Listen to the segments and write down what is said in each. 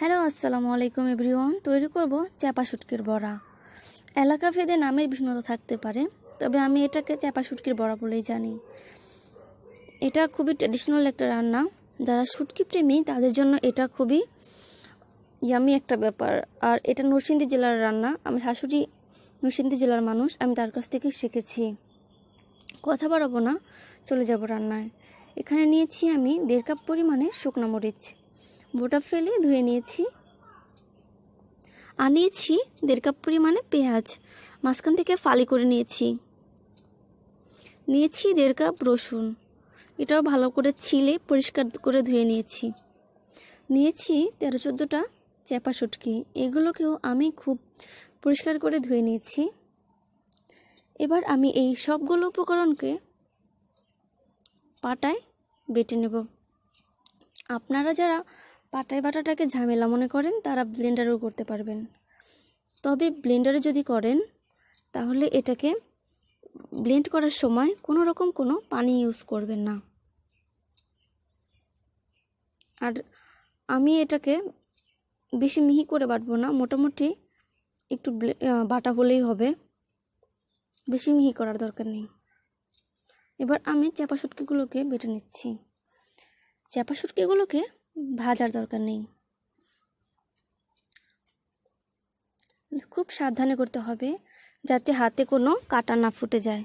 hello আসসালামু আলাইকুম everyone তৈরি করব চাপা সুটকির বড়া এলাকা ভেদে নামের ভিন্নতা থাকতে পারে তবে আমি এটাকে চাপা সুটকির বড়া বলেই জানি এটা খুবই ট্র্যাডিশনাল একটা রান্না যারা শুটকি প্রেমী তাদের জন্য এটা খুবই ইয়ামি একটা ব্যাপার আর এটা নরসিংদী জেলার রান্না আমার শাশুড়ি নরসিংদী জেলার মানুষ আমি তার কাছ থেকে শিখেছি কথা বাড়াবো না চলে যাব রান্নায় এখানে নিয়েছি আমি দেড় কাপ পরিমাণে শুকনো মরিচ বোটা ফেলে ধুয়ে নিয়েছি আনিয়েছি দেড় কাপ পরিমাণে পেঁয়াজ মাঝখান থেকে ফালি করে নিয়েছি নিয়েছি দেড় কাপ রসুন এটাও ভালো করে ছিলে পরিষ্কার করে ধুয়ে নিয়েছি নিয়েছি তেরো চোদ্দোটা চ্যাপা শুটকি এগুলোকেও আমি খুব পরিষ্কার করে ধুয়ে নিয়েছি এবার আমি এই সবগুলো উপকরণকে পাটায় বেটে নেব আপনারা যারা পাটায় বাটাটাকে ঝামেলা মনে করেন তারা ব্লেন্ডারেও করতে পারবেন তবে ব্লেন্ডারে যদি করেন তাহলে এটাকে ব্লেন্ড করার সময় কোনো রকম কোনো পানি ইউজ করবেন না আর আমি এটাকে বেশি মিহি করে বাটবো না মোটামুটি একটু বাটা হলেই হবে বেশি মিহি করার দরকার নেই এবার আমি চ্যাপা সুটকিগুলোকে বেটে নিচ্ছি চ্যাপা সুটকিগুলোকে ভাজার দরকার নেই খুব সাবধানে করতে হবে যাতে হাতে কোনো কাটা না ফুটে যায়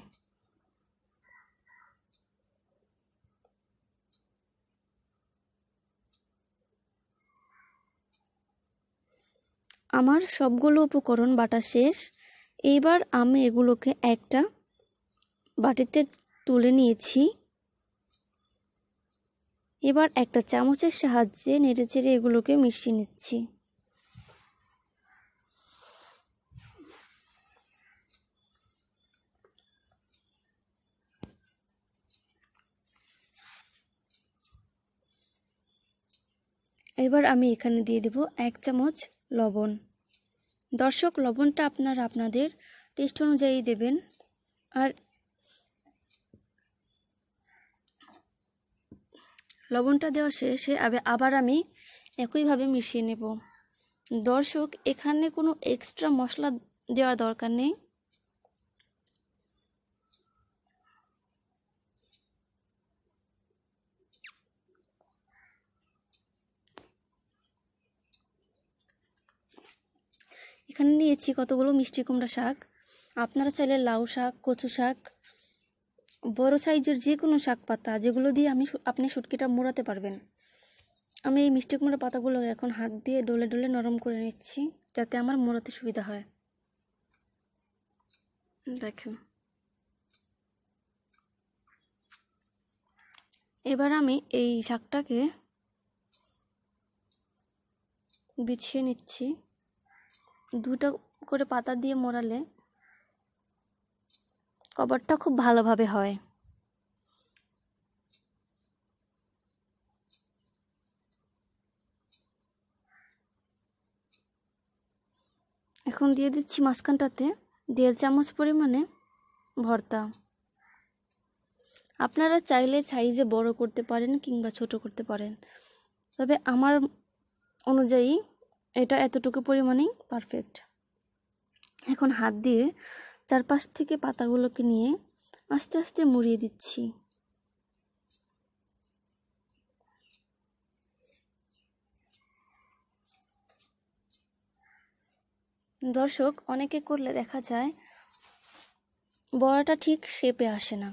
আমার সবগুলো উপকরণ বাটা শেষ এবার আমি এগুলোকে একটা বাটিতে তুলে নিয়েছি এবার একটা চামচের সাহায্যে নেড়ে চেড়ে এগুলোকে মিশিয়ে নিচ্ছি এবার আমি এখানে দিয়ে দেব এক চামচ লবণ দর্শক লবণটা আপনারা আপনাদের টেস্ট অনুযায়ী দেবেন আর লবণটা দেওয়া শেষে আবে আবার আমি একইভাবে মিশিয়ে নেব দর্শক এখানে কোনো এক্সট্রা মশলা দেওয়ার দরকার নেই এখানে নিয়েছি কতগুলো মিষ্টি কুমড়া শাক আপনারা চাইলে লাউ শাক কচু শাক বড় সাইজের যে কোনো শাক পাতা যেগুলো দিয়ে আমি আপনি শুটকিটা মোড়াতে পারবেন আমি এই মিষ্টি কুমড়া পাতাগুলো এখন হাত দিয়ে ডলে ডলে নরম করে নিচ্ছি যাতে আমার মোড়াতে সুবিধা হয় দেখেন এবার আমি এই শাকটাকে বিছিয়ে নিচ্ছি দুটা করে পাতা দিয়ে মোড়ালে কভারটা খুব ভালোভাবে হয় এখন দিয়ে দিচ্ছি মাঝখানটাতে দেড় চামচ পরিমাণে ভর্তা আপনারা চাইলে সাইজে বড় করতে পারেন কিংবা ছোট করতে পারেন তবে আমার অনুযায়ী এটা এতটুকু পরিমাণেই পারফেক্ট এখন হাত দিয়ে চারপাশ থেকে পাতাগুলোকে নিয়ে আস্তে আস্তে মুড়িয়ে দিচ্ছি দর্শক অনেকে করলে দেখা যায় বড়াটা ঠিক শেপে আসে না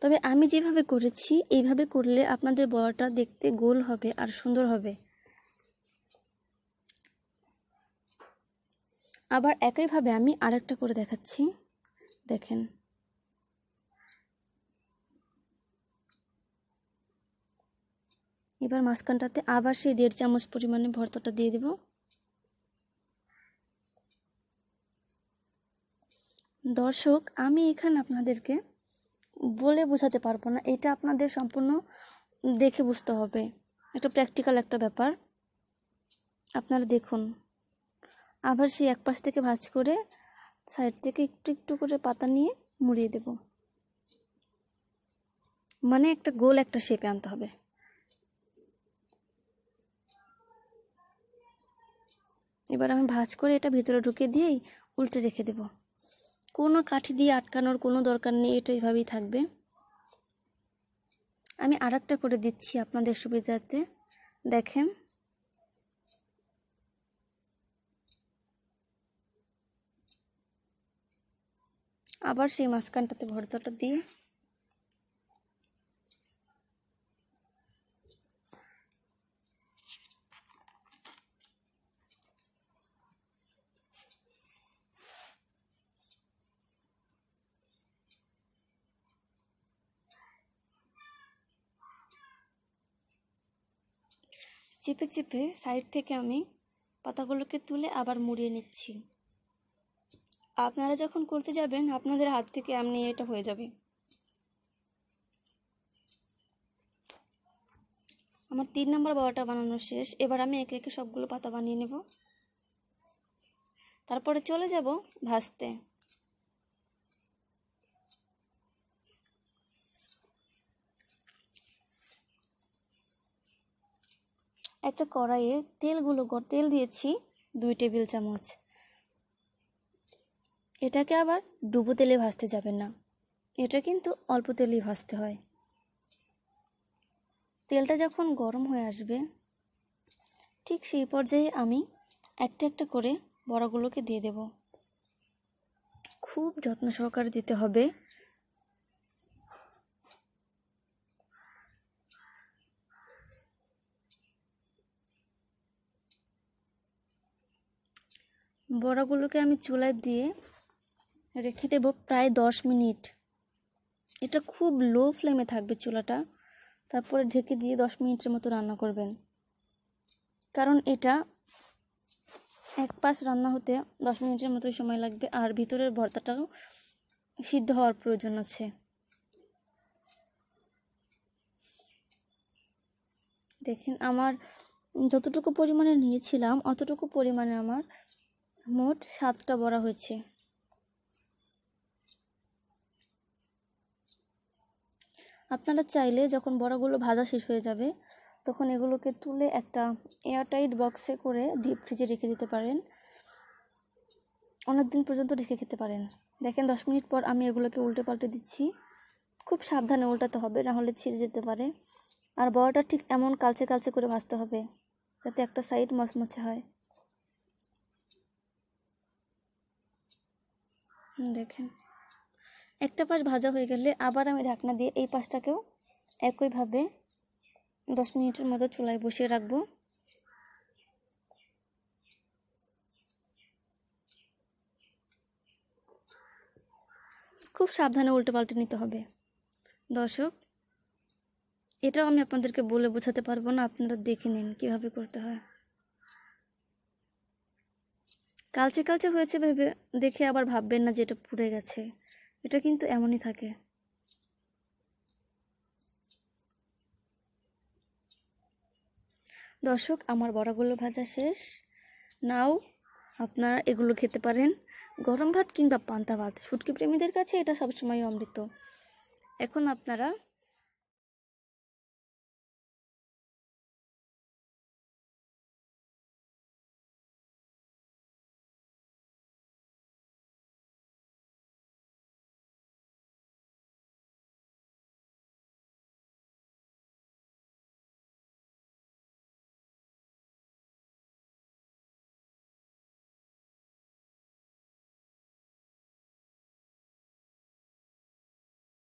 তবে আমি যেভাবে করেছি এইভাবে করলে আপনাদের বড়াটা দেখতে গোল হবে আর সুন্দর হবে আবার একইভাবে আমি আরেকটা করে দেখাচ্ছি দেখেন এবার মাঝখানটাতে আবার সেই দেড় চামচ পরিমাণে ভর্তাটা দিয়ে দেব দর্শক আমি এখানে আপনাদেরকে বলে বোঝাতে পারবো না এটা আপনাদের সম্পূর্ণ দেখে বুঝতে হবে এটা প্র্যাকটিক্যাল একটা ব্যাপার আপনারা দেখুন আবার সেই এক পাশ থেকে ভাজ করে সাইড থেকে একটু একটু করে পাতা নিয়ে মুড়িয়ে দেব মানে একটা গোল একটা শেপে আনতে হবে এবার আমি ভাজ করে এটা ভিতরে ঢুকে দিয়েই উল্টে রেখে দেব কোনো কাঠি দিয়ে আটকানোর কোনো দরকার নেই এটা এভাবেই থাকবে আমি আর করে দিচ্ছি আপনাদের সুবিধার্থে দেখেন আবার সেই মাঝখানটাতে ভর্তাটা দিয়ে চেপে চেপে সাইড থেকে আমি পাতাগুলোকে তুলে আবার মুড়িয়ে নিচ্ছি আপনারা যখন করতে যাবেন আপনাদের হাত থেকে এমনি এটা হয়ে যাবে আমার তিন নম্বর বড়টা বানানো শেষ এবার আমি একে একে সবগুলো পাতা বানিয়ে নেব তারপরে চলে যাব ভাজতে একটা কড়াইয়ে তেলগুলো তেল দিয়েছি দুই টেবিল চামচ এটাকে আবার ডুবো তেলে ভাজতে যাবেন না এটা কিন্তু অল্প তেলেই ভাজতে হয় তেলটা যখন গরম হয়ে আসবে ঠিক সেই পর্যায়ে আমি একটা একটা করে বড়াগুলোকে দিয়ে দেব খুব যত্ন সহকারে দিতে হবে বড়াগুলোকে আমি চুলায় দিয়ে রেখে দেব প্রায় দশ মিনিট এটা খুব লো ফ্লেমে থাকবে চুলাটা তারপরে ঢেকে দিয়ে দশ মিনিটের মতো রান্না করবেন কারণ এটা এক পাশ রান্না হতে দশ মিনিটের মতো সময় লাগবে আর ভিতরের ভর্তাটাও সিদ্ধ হওয়ার প্রয়োজন আছে দেখেন আমার যতটুকু পরিমাণে নিয়েছিলাম অতটুকু পরিমাণে আমার মোট সাতটা বড়া হয়েছে আপনারা চাইলে যখন বড়াগুলো ভাজা শেষ হয়ে যাবে তখন এগুলোকে তুলে একটা এয়ারটাইট বক্সে করে ডিপ ফ্রিজে রেখে দিতে পারেন অনেক দিন পর্যন্ত রেখে খেতে পারেন দেখেন দশ মিনিট পর আমি এগুলোকে উল্টে পাল্টে দিচ্ছি খুব সাবধানে উল্টাতে হবে না হলে ছিঁড়ে যেতে পারে আর বড়াটা ঠিক এমন কালচে কালচে করে ভাজতে হবে যাতে একটা সাইড মচমচে হয় দেখেন একটা পাশ ভাজা হয়ে গেলে আবার আমি ঢাকনা দিয়ে এই পাশটাকেও একইভাবে দশ মিনিটের মতো চুলায় বসিয়ে রাখবো খুব সাবধানে উল্টে পাল্টে নিতে হবে দর্শক এটাও আমি আপনাদেরকে বলে বোঝাতে পারবো না আপনারা দেখে নিন কীভাবে করতে হয় কালচে কালচে হয়েছে ভেবে দেখে আবার ভাববেন না যে এটা পুড়ে গেছে এটা কিন্তু এমনই থাকে দর্শক আমার বড়াগুলো ভাজা শেষ নাও আপনারা এগুলো খেতে পারেন গরম ভাত কিংবা পান্তা ভাত শুটকি প্রেমীদের কাছে এটা সবসময় অমৃত এখন আপনারা